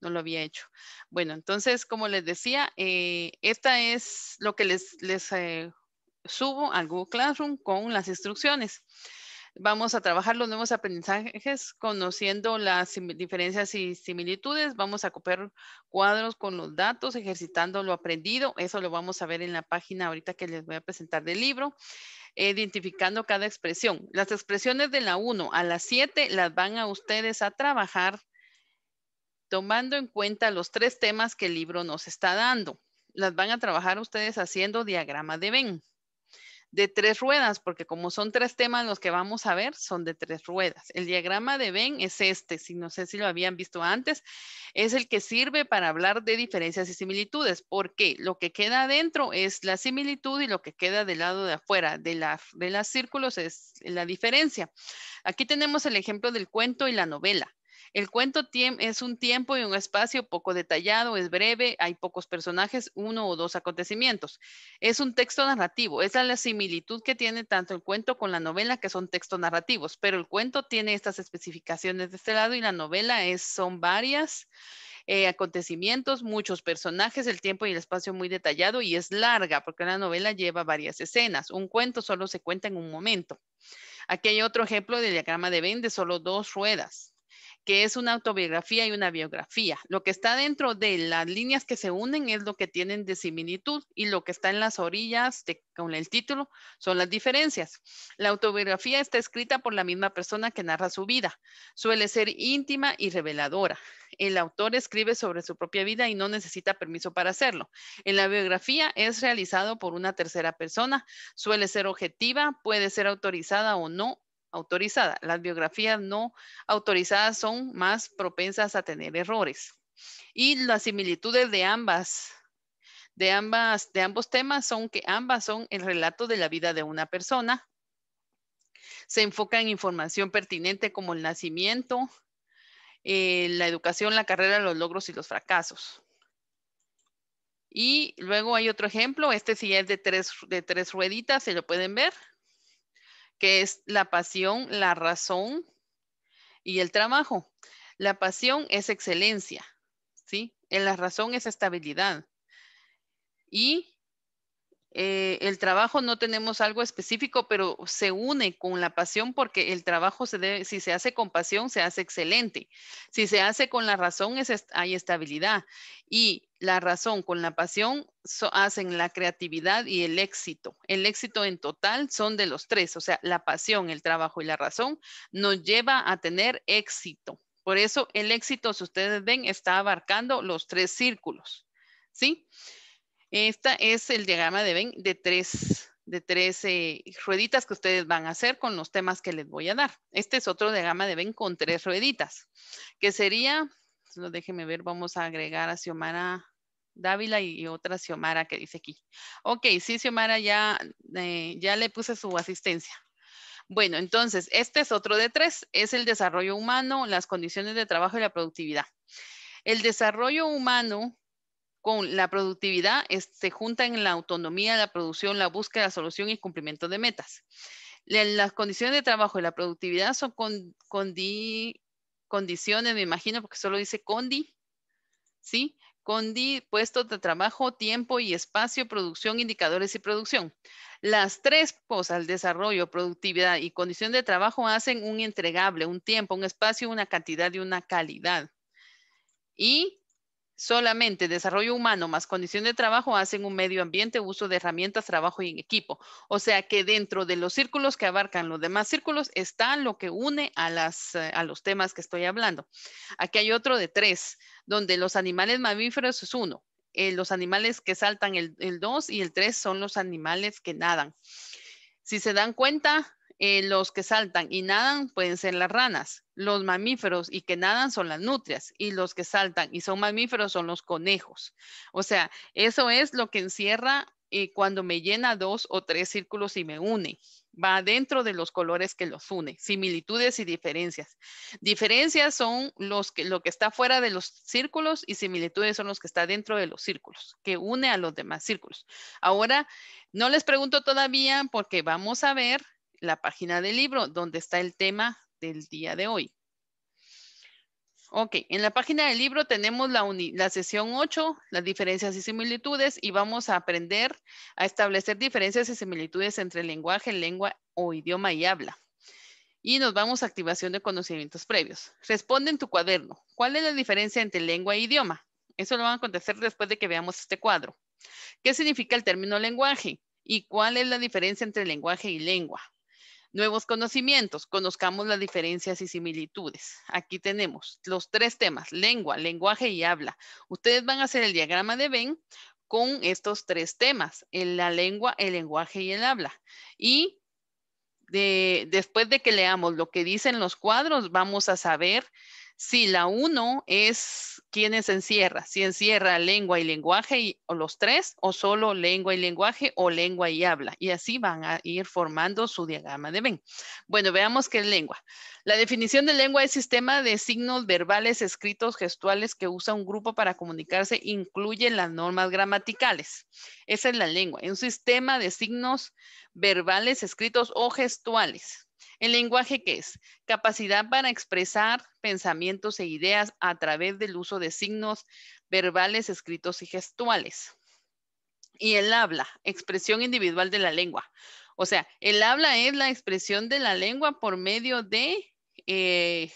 no lo había hecho. Bueno, entonces, como les decía, eh, esta es lo que les, eh, subo al Google Classroom con las instrucciones. Vamos a trabajar los nuevos aprendizajes conociendo las diferencias y similitudes. Vamos a copiar cuadros con los datos, ejercitando lo aprendido. Eso lo vamos a ver en la página ahorita que les voy a presentar del libro identificando cada expresión. Las expresiones de la 1 a la 7 las van a ustedes a trabajar tomando en cuenta los tres temas que el libro nos está dando. Las van a trabajar ustedes haciendo diagrama de Venn de tres ruedas, porque como son tres temas los que vamos a ver, son de tres ruedas. El diagrama de Venn es este, si no sé si lo habían visto antes, es el que sirve para hablar de diferencias y similitudes, porque lo que queda adentro es la similitud y lo que queda del lado de afuera de, las de los círculos es la diferencia. Aquí tenemos el ejemplo del cuento y la novela. El cuento es un tiempo y un espacio poco detallado, es breve, hay pocos personajes, uno o dos acontecimientos. Es un texto narrativo, esa es la similitud que tiene tanto el cuento con la novela, que son textos narrativos, pero el cuento tiene estas especificaciones de este lado y la novela son varias. Eh, acontecimientos, muchos personajes, el tiempo y el espacio muy detallado y es larga porque la novela lleva varias escenas. Un cuento solo se cuenta en un momento. Aquí hay otro ejemplo del diagrama de Venn de solo dos ruedas que es una autobiografía y una biografía. Lo que está dentro de las líneas que se unen es lo que tienen de similitud y lo que está en las orillas con el título son las diferencias. La autobiografía está escrita por la misma persona que narra su vida. Suele ser íntima y reveladora. El autor escribe sobre su propia vida y no necesita permiso para hacerlo. En la biografía es realizado por una tercera persona. Suele ser objetiva, puede ser autorizada o no autorizada. Las biografías no autorizadas son más propensas a tener errores. Y las similitudes de ambas, de ambas, de ambos temas son que ambas son el relato de la vida de una persona. Se enfoca en información pertinente como el nacimiento, eh, la educación, la carrera, los logros y los fracasos. Y luego hay otro ejemplo, este sí es de tres, de tres rueditas, se lo pueden ver, que es la pasión, la razón y el trabajo. La pasión es excelencia, ¿sí? En la razón es estabilidad. Y eh, el trabajo no tenemos algo específico, pero se une con la pasión porque el trabajo, se debe, si se hace con pasión, se hace excelente. Si se hace con la razón, es hay estabilidad. Y la razón con la pasión hacen la creatividad y el éxito. El éxito en total son de los tres, o sea, la pasión, el trabajo y la razón nos lleva a tener éxito. Por eso el éxito, si ustedes ven, está abarcando los tres círculos, ¿sí? Esta es el diagrama de Ben de tres, de tres eh, rueditas que ustedes van a hacer con los temas que les voy a dar. Este es otro diagrama de Ben con tres rueditas, que sería, déjenme ver, vamos a agregar a Xiomara Dávila y otra Xiomara que dice aquí. Ok, sí, Xiomara ya, eh, ya le puse su asistencia. Bueno, entonces, este es otro de tres, es el desarrollo humano, las condiciones de trabajo y la productividad. El desarrollo humano con la productividad se junta en la autonomía, la producción, la búsqueda, la solución y cumplimiento de metas. Las condiciones de trabajo y la productividad son con, condiciones, me imagino, porque solo dice condi, ¿sí? Condi, puestos de trabajo, tiempo y espacio, producción, indicadores y producción. Las tres cosas, desarrollo, productividad y condición de trabajo hacen un entregable, un tiempo, un espacio, una cantidad y una calidad. Y Solamente desarrollo humano más condición de trabajo hacen un medio ambiente, uso de herramientas, trabajo y en equipo. O sea que dentro de los círculos que abarcan los demás círculos está lo que une a, las, eh, a los temas que estoy hablando. Aquí hay otro de tres, donde los animales mamíferos es uno. Eh, los animales que saltan el dos y el tres son los animales que nadan. Si se dan cuenta, eh, los que saltan y nadan pueden ser las ranas. Los mamíferos y que nadan son las nutrias. Y los que saltan y son mamíferos son los conejos. O sea, eso es lo que encierra eh, cuando me llena dos o tres círculos y me une. Va dentro de los colores que los une, similitudes y diferencias. Diferencias son los que, lo que está fuera de los círculos y similitudes son los que está dentro de los círculos, que une a los demás círculos. Ahora, no les pregunto todavía porque vamos a ver la página del libro donde está el tema del día de hoy. Ok, en la página del libro tenemos la, sesión 8, las diferencias y similitudes, y vamos a aprender a establecer diferencias y similitudes entre lenguaje, lengua o idioma y habla. Y nos vamos a activación de conocimientos previos. Responde en tu cuaderno. ¿Cuál es la diferencia entre lengua e idioma? Eso lo van a contestar después de que veamos este cuadro. ¿Qué significa el término lenguaje? ¿Y cuál es la diferencia entre lenguaje y lengua? Nuevos conocimientos, conozcamos las diferencias y similitudes. Aquí tenemos los tres temas, lengua, lenguaje y habla. Ustedes van a hacer el diagrama de Venn con estos tres temas, en la lengua, el lenguaje y el habla. Y después de que leamos lo que dicen los cuadros, vamos a saber si la uno es quienes encierra, si encierra lengua y lenguaje o los tres, o solo lengua y lenguaje o lengua y habla. Y así van a ir formando su diagrama de Venn. Bueno, veamos qué es lengua. La definición de lengua es sistema de signos verbales, escritos, gestuales que usa un grupo para comunicarse, incluye las normas gramaticales. Esa es la lengua, un sistema de signos verbales, escritos o gestuales el lenguaje qué es capacidad para expresar pensamientos e ideas a través del uso de signos verbales, escritos y gestuales. Y el habla, expresión individual de la lengua. O sea, el habla es la expresión de la lengua por medio de eh,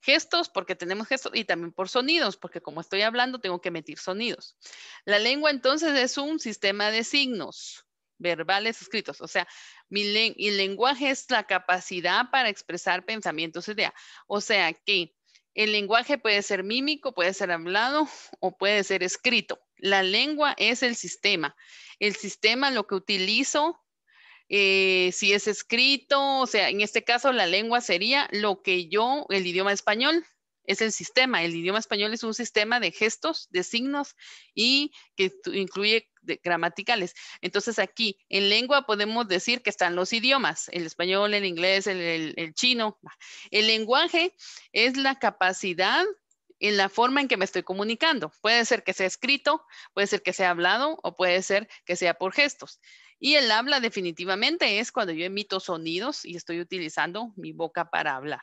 gestos, porque tenemos gestos, y también por sonidos, porque como estoy hablando tengo que emitir sonidos. La lengua entonces es un sistema de signos verbales escritos. O sea, mi el lenguaje es la capacidad para expresar pensamientos, ideas. O sea, que el lenguaje puede ser mímico, puede ser hablado o puede ser escrito. La lengua es el sistema. El sistema lo que utilizo, eh, si es escrito, o sea, en este caso la lengua sería lo que yo, el idioma español, es el sistema. El idioma español es un sistema de gestos, de signos y que incluye gramaticales. Entonces aquí en lengua podemos decir que están los idiomas, el español, el inglés, el, el chino. El lenguaje es la capacidad en la forma en que me estoy comunicando. Puede ser que sea escrito, puede ser que sea hablado o puede ser que sea por gestos. Y el habla definitivamente es cuando yo emito sonidos y estoy utilizando mi boca para hablar.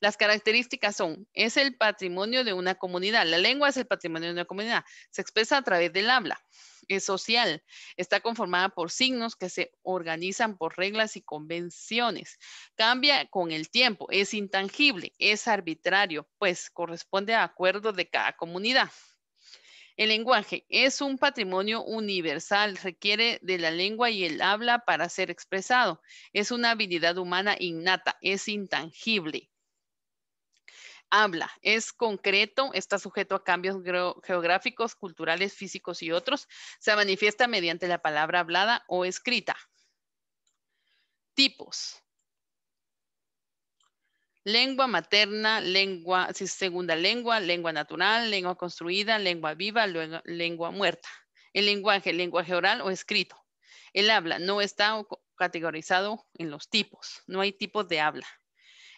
Las características son, es el patrimonio de una comunidad. La lengua es el patrimonio de una comunidad. Se expresa a través del habla. Es social. Está conformada por signos que se organizan por reglas y convenciones. Cambia con el tiempo. Es intangible. Es arbitrario. Pues corresponde a acuerdos de cada comunidad. El lenguaje es un patrimonio universal, requiere de la lengua y el habla para ser expresado. Es una habilidad humana innata, es intangible habla, es concreto, está sujeto a cambios geográficos, culturales, físicos y otros, se manifiesta mediante la palabra hablada o escrita. Tipos. Lengua materna, lengua segunda lengua, lengua natural, lengua construida, lengua viva, lengua, muerta. El lenguaje, lenguaje oral o escrito. El habla no está categorizado en los tipos, no hay tipos de habla.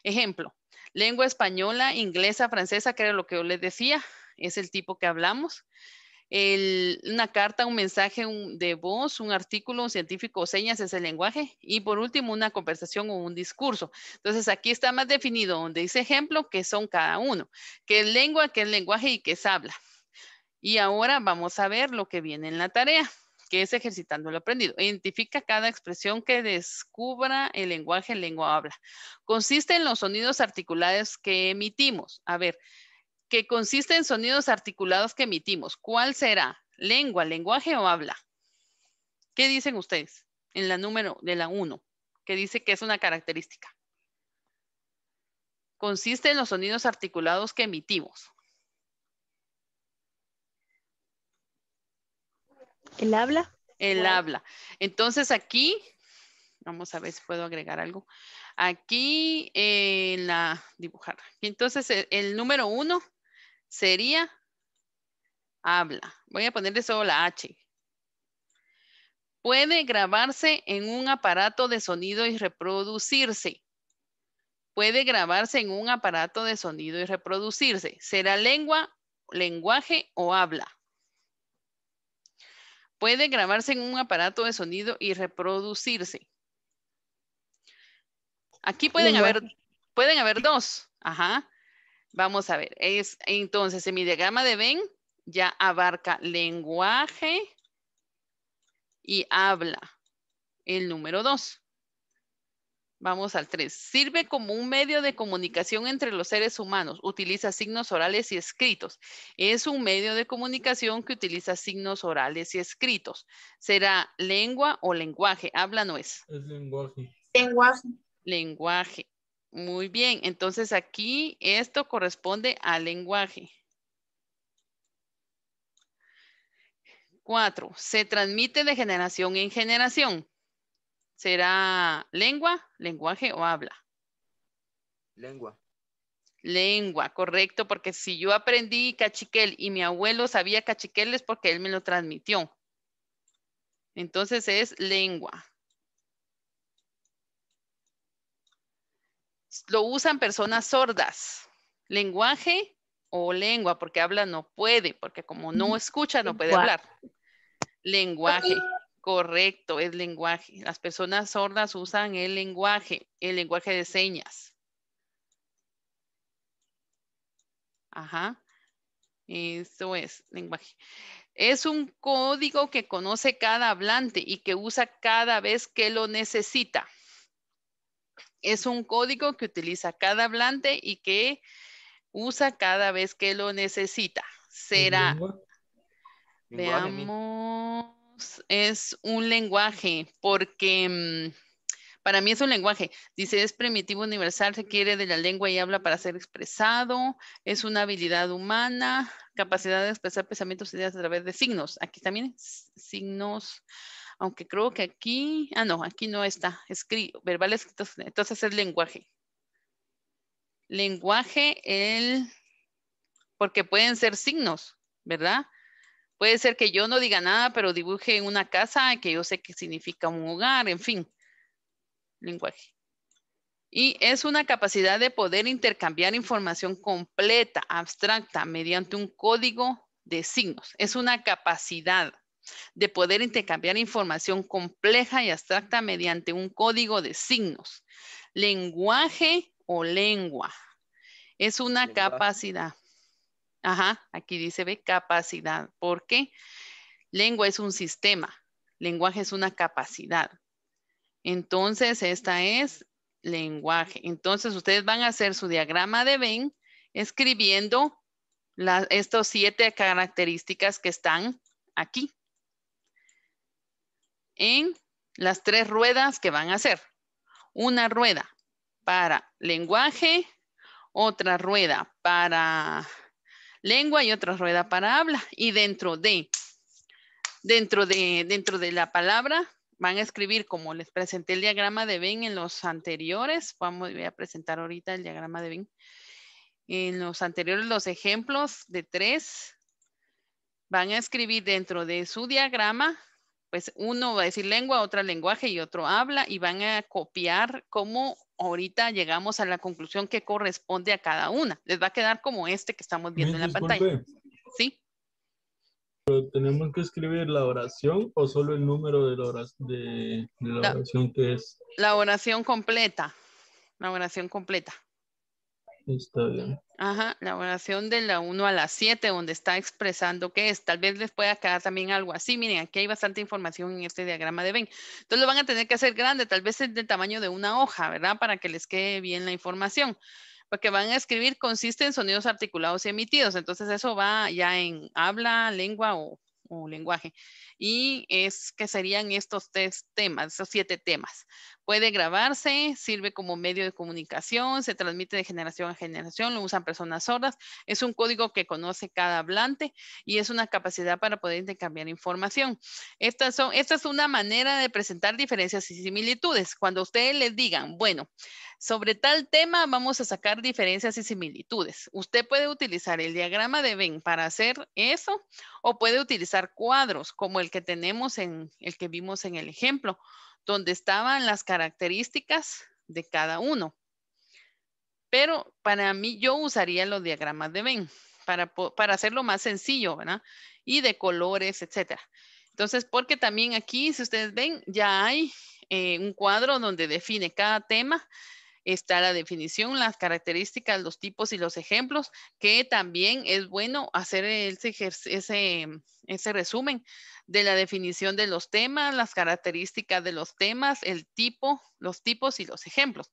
Ejemplo, Lengua española, inglesa, francesa, creo lo que yo les decía, es el tipo que hablamos. una carta, un mensaje de voz, un artículo, un científico o señas es el lenguaje. Y por último, una conversación o un discurso. Entonces, aquí está más definido donde dice ejemplo que son cada uno, que es lengua, que es lenguaje y que es habla. Y ahora vamos a ver lo que viene en la tarea que es ejercitando lo aprendido. Identifica cada expresión que descubra el lenguaje lengua lengua habla. Consiste en los sonidos articulados que emitimos. A ver, que consiste en sonidos articulados que emitimos. ¿Cuál será? ¿Lengua, lenguaje o habla? ¿Qué dicen ustedes en la número de la 1? Que dice que es una característica. Consiste en los sonidos articulados que emitimos. El habla. El habla. Entonces aquí, vamos a ver si puedo agregar algo. Aquí eh, en la dibujar. Entonces el, el, número uno sería habla. Voy a ponerle solo la H. Puede grabarse en un aparato de sonido y reproducirse. Puede grabarse en un aparato de sonido y reproducirse. ¿Será lengua, lenguaje o habla? Puede grabarse en un aparato de sonido y reproducirse. Aquí pueden haber, pueden haber dos. Ajá. Vamos a ver. Es, entonces, en mi diagrama de Ben ya abarca lenguaje y habla. El número dos. Vamos al 3. Sirve como un medio de comunicación entre los seres humanos. Utiliza signos orales y escritos. Es un medio de comunicación que utiliza signos orales y escritos. ¿Será lengua o lenguaje? Habla no es. Es lenguaje. Lenguaje. Lenguaje. Muy bien. Entonces aquí esto corresponde al lenguaje. 4. Se transmite de generación en generación será lengua, lenguaje o habla. Lengua. Lengua, correcto, porque si yo aprendí cachiquel y mi abuelo sabía cachiquel es porque él me lo transmitió. Entonces es lengua. Lo usan personas sordas. Lenguaje o lengua, porque habla no puede, porque como no mm. escucha no puede hablar. Lenguaje. Correcto, es lenguaje. Las personas sordas usan el lenguaje, el lenguaje de señas. Ajá. Eso es lenguaje. Es un código que conoce cada hablante y que usa cada vez que lo necesita. Es un código que utiliza cada hablante y que usa cada vez que lo necesita. Será. Veamos es un lenguaje porque mm, para mí es un lenguaje. Dice, es primitivo universal, se quiere de la lengua y habla para ser expresado, es una habilidad humana, capacidad de expresar pensamientos y ideas a través de signos. Aquí también signos, aunque creo que aquí, ah, no, aquí no está, escrito verbales entonces es lenguaje. Lenguaje, el, porque pueden ser signos, ¿verdad? Puede ser que yo no diga nada, pero dibuje una casa que yo sé que significa un hogar, en fin, lenguaje. Y es una capacidad de poder intercambiar información completa, abstracta, mediante un código de signos. Es una capacidad de poder intercambiar información compleja y abstracta mediante un código de signos. Lenguaje o lengua. Es una capacidad. Ajá, aquí dice B, capacidad. porque Lengua es un sistema, lenguaje es una capacidad. Entonces, esta es lenguaje. Entonces, ustedes van a hacer su diagrama de Venn escribiendo estas siete características que están aquí. En las tres ruedas que van a hacer. Una rueda para lenguaje, otra rueda para lengua y otra rueda para habla. Y dentro de, dentro de, dentro de la palabra van a escribir como les presenté el diagrama de Ben en los anteriores. Vamos, voy a presentar ahorita el diagrama de Ben, En los anteriores, los ejemplos de tres van a escribir dentro de su diagrama pues uno va a decir lengua, otra lenguaje y otro habla y van a copiar cómo ahorita llegamos a la conclusión que corresponde a cada una. Les va a quedar como este que estamos viendo en la pantalla. Sí. ¿Pero tenemos que escribir la oración o solo el número de la, oración, de, que es? La oración completa. La oración completa. Ajá, la oración de la 1 a la 7, donde está expresando qué es. Tal vez les pueda quedar también algo así. Miren, aquí hay bastante información en este diagrama de Venn. Entonces lo van a tener que hacer grande, tal vez es del tamaño de una hoja, ¿verdad? Para que les quede bien la información. Porque van a escribir consiste en sonidos articulados y emitidos. Entonces eso va ya en habla, lengua o, lenguaje. Y es que serían estos tres temas, esos siete temas. Puede grabarse, sirve como medio de comunicación, se transmite de generación a generación, lo usan personas sordas, es un código que conoce cada hablante y es una capacidad para poder intercambiar información. Estas son, esta es una manera de presentar diferencias y similitudes. Cuando ustedes les digan, bueno, sobre tal tema vamos a sacar diferencias y similitudes. Usted puede utilizar el diagrama de Venn para hacer eso o puede utilizar cuadros como el que tenemos en el que vimos en el ejemplo donde estaban las características de cada uno. Pero para mí yo usaría los diagramas de Venn para, hacerlo más sencillo, ¿verdad? Y de colores, etcétera. Entonces, porque también aquí, si ustedes ven, ya hay eh, un cuadro donde define cada tema está la definición, las características, los tipos y los ejemplos, que también es bueno hacer ese, ese, mm, ese resumen de la definición de los temas, las características de los temas, el tipo, los tipos y los ejemplos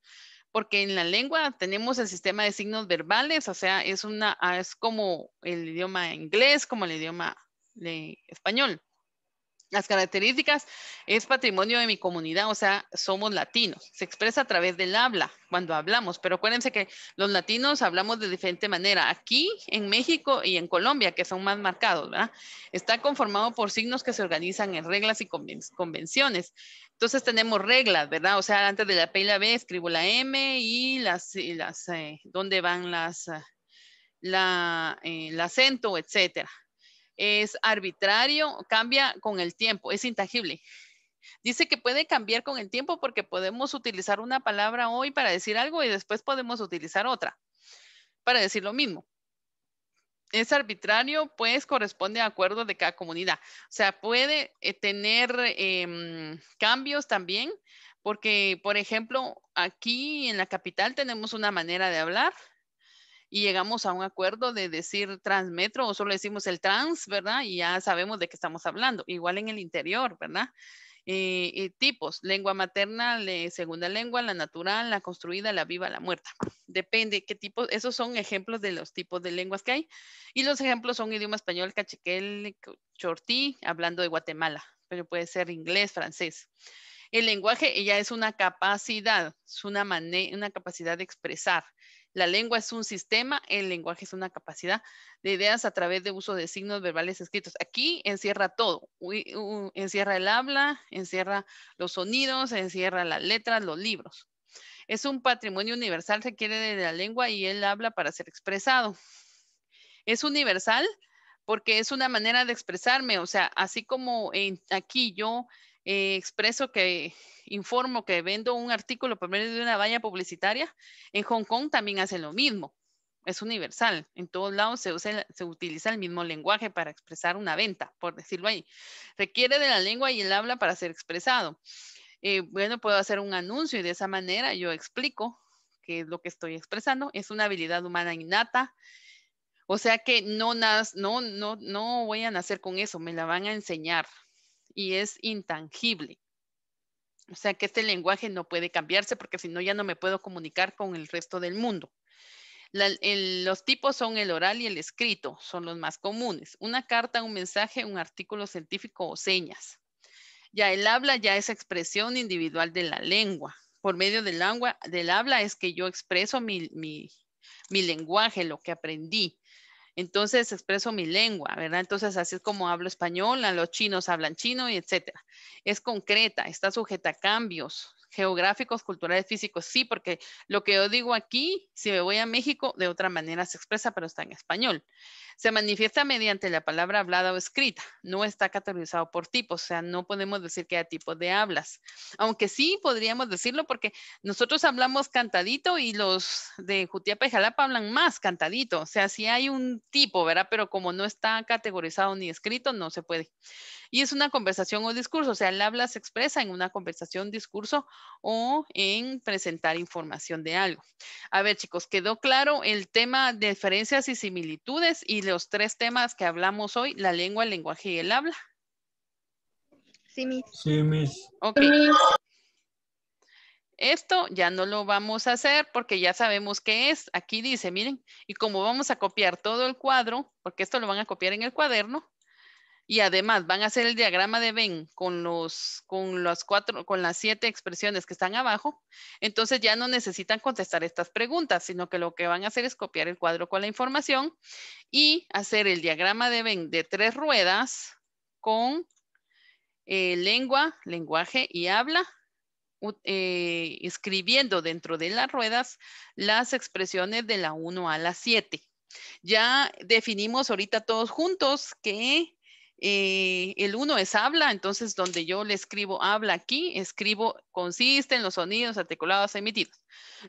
porque en la lengua tenemos el sistema de signos verbales, o sea, es, una, es como el idioma inglés, como el idioma de español. Las características es patrimonio de mi comunidad, o sea, somos latinos. Se expresa a través del habla cuando hablamos, pero acuérdense que los latinos hablamos de diferente manera aquí en México y en Colombia, que son más marcados, ¿verdad? Está conformado por signos que se organizan en reglas y convenciones. Entonces tenemos reglas, ¿verdad? O sea, antes de la P y la B escribo la M y las, y las eh, dónde van las, eh? la, eh, el acento, etcétera es arbitrario, cambia con el tiempo, es intangible. Dice que puede cambiar con el tiempo porque podemos utilizar una palabra hoy para decir algo y después podemos utilizar otra para decir lo mismo. Es arbitrario, pues corresponde a acuerdos de cada comunidad. O sea, puede eh, tener em, cambios también, porque, por ejemplo, aquí en la capital tenemos una manera de hablar, y llegamos a un acuerdo de decir transmetro o solo decimos el trans, ¿verdad? Y ya sabemos de qué estamos hablando. Igual en el interior, ¿verdad? Eh, y tipos, lengua materna, segunda lengua, la natural, la construida, la viva, la muerta. Depende qué tipo, esos son ejemplos de los tipos de lenguas que hay. Y los ejemplos son idioma español, cachiquel, chortí, hablando de Guatemala, pero puede ser inglés, francés. El lenguaje ya es una capacidad, es una, una capacidad de expresar. La lengua es un sistema, el lenguaje es una capacidad de ideas a través de uso de signos verbales escritos. Aquí encierra todo, encierra el habla, encierra los sonidos, encierra las letras, los libros. Es un patrimonio universal, se quiere de la lengua y el habla para ser expresado. Es universal porque es una manera de expresarme, o sea, así como aquí yo eh, expreso que informo que vendo un artículo por medio de una valla publicitaria, en Hong Kong también hacen lo mismo. Es universal. En todos lados se, utiliza el mismo lenguaje para expresar una venta, por decirlo ahí. Requiere de la lengua y el habla para ser expresado. Eh, bueno, puedo hacer un anuncio y de esa manera yo explico que es lo que estoy expresando. Es una habilidad humana innata. O sea que no, no, no, no voy a nacer con eso, me la van a enseñar y es intangible. O sea que este lenguaje no puede cambiarse porque si no ya no me puedo comunicar con el resto del mundo. los tipos son el oral y el escrito, son los más comunes. Una carta, un mensaje, un artículo científico o señas. Ya el habla ya es expresión individual de la lengua. Por medio del, del habla es que yo expreso mi lenguaje, lo que aprendí. Entonces expreso mi lengua, ¿verdad? Entonces así es como hablo español, a los chinos hablan chino y etcétera. Es concreta, está sujeta a cambios geográficos, culturales, físicos, sí, porque lo que yo digo aquí, si me voy a México, de otra manera se expresa, pero está en español. Se manifiesta mediante la palabra hablada o escrita, no está categorizado por tipo, o sea, no podemos decir que hay de hablas, aunque sí podríamos decirlo porque nosotros hablamos cantadito y los de Jutiapa y Jalapa hablan más cantadito, o sea, si hay un tipo, ¿verdad? Pero como no está categorizado ni escrito, no se puede. Y es una conversación o discurso, o sea, el habla se expresa en una conversación, discurso o en presentar información de algo. A ver, chicos, quedó claro el tema de diferencias y similitudes y los tres temas que hablamos hoy, la lengua, el lenguaje y el habla. Sí, mis. Sí, mis. Ok. Esto ya no lo vamos a hacer porque ya sabemos qué es. Aquí dice, miren, y como vamos a copiar todo el cuadro, porque esto lo van a copiar en el cuaderno, y además van a hacer el diagrama de Venn con los con las cuatro con las siete expresiones que están abajo, entonces ya no necesitan contestar estas preguntas, sino que lo que van a hacer es copiar el cuadro con la información y hacer el diagrama de Venn de tres ruedas con eh, lengua, lenguaje y habla eh, escribiendo dentro de las ruedas las expresiones de la 1 a la 7. Ya definimos ahorita todos juntos que eh, el 1 es habla, entonces donde yo le escribo habla aquí, escribo consiste en los sonidos articulados e emitidos.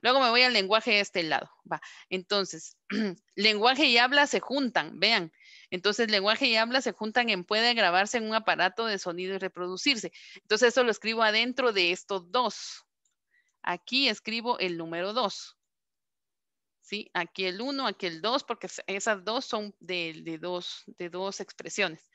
Luego me voy al lenguaje de este lado. Va. Entonces, lenguaje y habla se juntan, vean. Entonces, lenguaje y habla se juntan en puede grabarse en un aparato de sonido y reproducirse. Entonces, eso lo escribo adentro de estos dos. Aquí escribo el número dos. Aquí el 1, aquí el 2, porque esas dos son de, dos, de dos expresiones.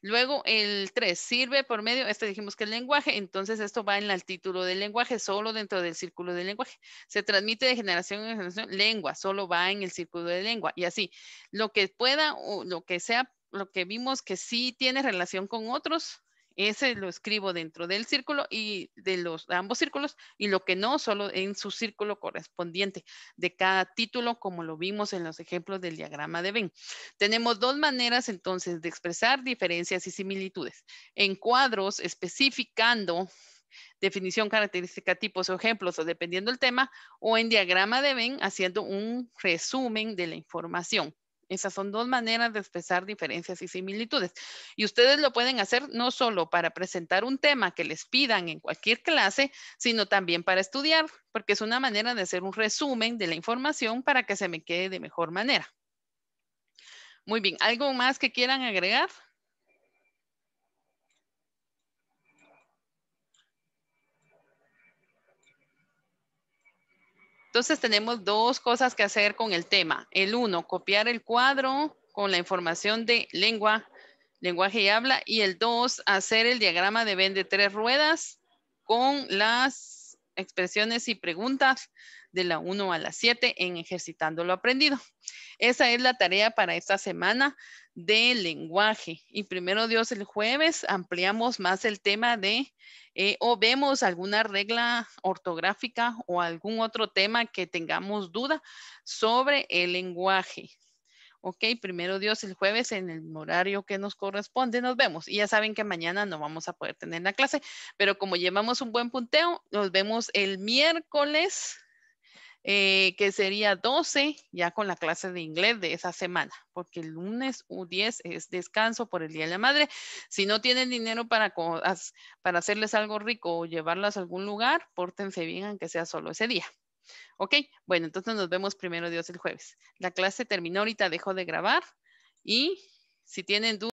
Luego el 3 sirve por medio, este dijimos que el lenguaje, entonces esto va en el título del lenguaje, solo dentro del círculo del lenguaje. Se transmite de generación en generación, lengua, solo va en el círculo de lengua y así. Lo que pueda o lo que sea, lo que vimos que sí tiene relación con otros, ese lo escribo dentro del círculo y de los ambos círculos y lo que no, solo en su círculo correspondiente de cada título, como lo vimos en los ejemplos del diagrama de Venn. Tenemos dos maneras entonces de expresar diferencias y similitudes. En cuadros especificando definición, característica, tipos o ejemplos, o dependiendo del tema, o en diagrama de Venn haciendo un resumen de la información. Esas son dos maneras de expresar diferencias y similitudes. Y ustedes lo pueden hacer no solo para presentar un tema que les pidan en cualquier clase, sino también para estudiar, porque es una manera de hacer un resumen de la información para que se me quede de mejor manera. Muy bien, ¿algo más que quieran agregar? Entonces tenemos dos cosas que hacer con el tema. El uno, copiar el cuadro con la información de lengua, lenguaje y habla. Y el dos, hacer el diagrama de Vende de tres ruedas con las expresiones y preguntas de la 1 a la 7 en ejercitando lo aprendido. Esa es la tarea para esta semana del lenguaje. Y primero Dios, el jueves ampliamos más el tema de eh, o vemos alguna regla ortográfica o algún otro tema que tengamos duda sobre el lenguaje. Ok, primero Dios, el jueves en el horario que nos corresponde, nos vemos. Y ya saben que mañana no vamos a poder tener la clase, pero como llevamos un buen punteo, nos vemos el miércoles eh, que sería 12 ya con la clase de inglés de esa semana, porque el lunes U10 es descanso por el Día de la Madre. Si no tienen dinero para, para hacerles algo rico o llevarlas a algún lugar, pórtense bien aunque sea solo ese día. Ok, bueno, entonces nos vemos primero Dios el jueves. La clase terminó ahorita, dejó de grabar y si tienen dudas.